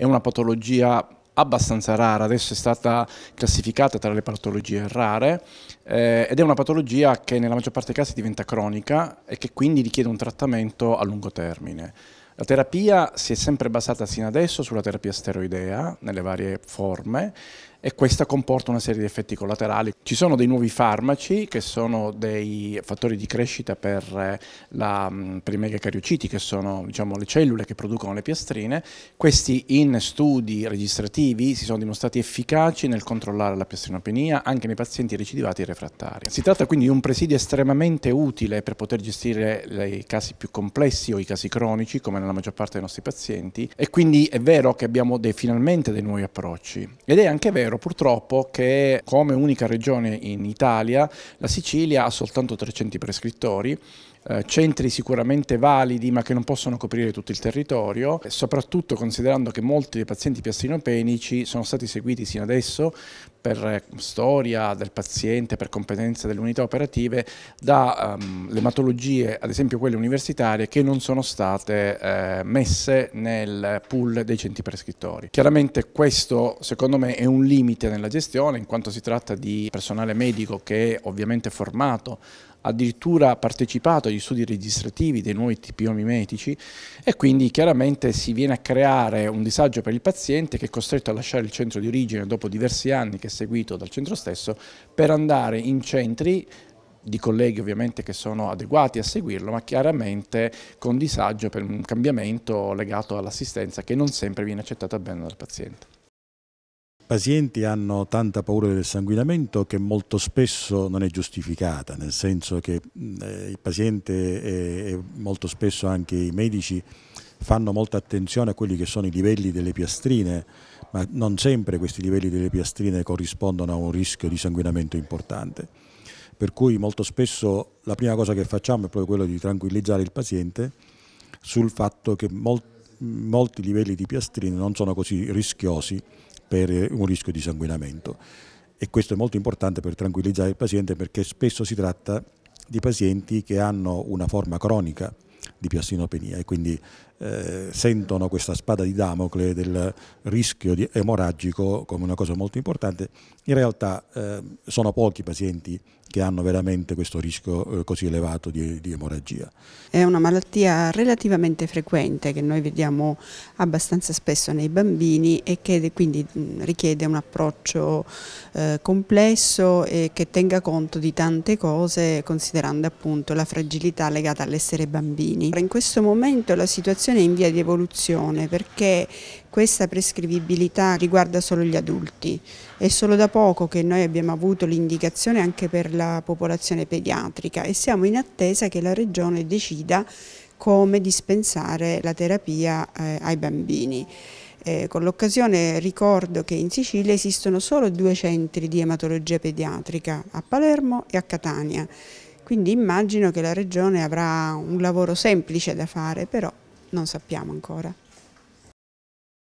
è una patologia abbastanza rara, adesso è stata classificata tra le patologie rare eh, ed è una patologia che nella maggior parte dei casi diventa cronica e che quindi richiede un trattamento a lungo termine. La terapia si è sempre basata sino adesso sulla terapia steroidea nelle varie forme, e questa comporta una serie di effetti collaterali. Ci sono dei nuovi farmaci che sono dei fattori di crescita per, eh, la, per i megacariociti, che sono diciamo, le cellule che producono le piastrine. Questi in studi registrativi si sono dimostrati efficaci nel controllare la piastrinopenia anche nei pazienti recidivati e refrattari. Si tratta quindi di un presidio estremamente utile per poter gestire i casi più complessi o i casi cronici, come nella maggior parte dei nostri pazienti, e quindi è vero che abbiamo dei, finalmente dei nuovi approcci. Ed è anche vero vero purtroppo che come unica regione in Italia la Sicilia ha soltanto 300 prescrittori eh, centri sicuramente validi ma che non possono coprire tutto il territorio, soprattutto considerando che molti dei pazienti piastinopenici sono stati seguiti sino adesso per eh, storia del paziente, per competenze delle unità operative, da um, le matologie, ad esempio quelle universitarie, che non sono state eh, messe nel pool dei centri prescrittori. Chiaramente questo secondo me è un limite nella gestione in quanto si tratta di personale medico che è ovviamente formato addirittura partecipato agli studi registrativi dei nuovi TPO mimetici e quindi chiaramente si viene a creare un disagio per il paziente che è costretto a lasciare il centro di origine dopo diversi anni che è seguito dal centro stesso per andare in centri di colleghi ovviamente che sono adeguati a seguirlo, ma chiaramente con disagio per un cambiamento legato all'assistenza che non sempre viene accettata bene dal paziente pazienti hanno tanta paura del sanguinamento che molto spesso non è giustificata, nel senso che eh, il paziente e molto spesso anche i medici fanno molta attenzione a quelli che sono i livelli delle piastrine, ma non sempre questi livelli delle piastrine corrispondono a un rischio di sanguinamento importante. Per cui molto spesso la prima cosa che facciamo è proprio quello di tranquillizzare il paziente sul fatto che molti livelli di piastrine non sono così rischiosi per eh, un rischio di sanguinamento e questo è molto importante per tranquillizzare il paziente perché spesso si tratta di pazienti che hanno una forma cronica di piastinopenia e quindi eh, sentono questa spada di Damocle del rischio di emorragico come una cosa molto importante, in realtà eh, sono pochi i pazienti che hanno veramente questo rischio eh, così elevato di, di emorragia. È una malattia relativamente frequente che noi vediamo abbastanza spesso nei bambini e che quindi mm, richiede un approccio eh, complesso e che tenga conto di tante cose considerando appunto la fragilità legata all'essere bambini. In questo momento la situazione situazione è in via di evoluzione perché questa prescrivibilità riguarda solo gli adulti. È solo da poco che noi abbiamo avuto l'indicazione anche per la popolazione pediatrica e siamo in attesa che la Regione decida come dispensare la terapia eh, ai bambini. Eh, con l'occasione ricordo che in Sicilia esistono solo due centri di ematologia pediatrica, a Palermo e a Catania, quindi immagino che la Regione avrà un lavoro semplice da fare, però non sappiamo ancora.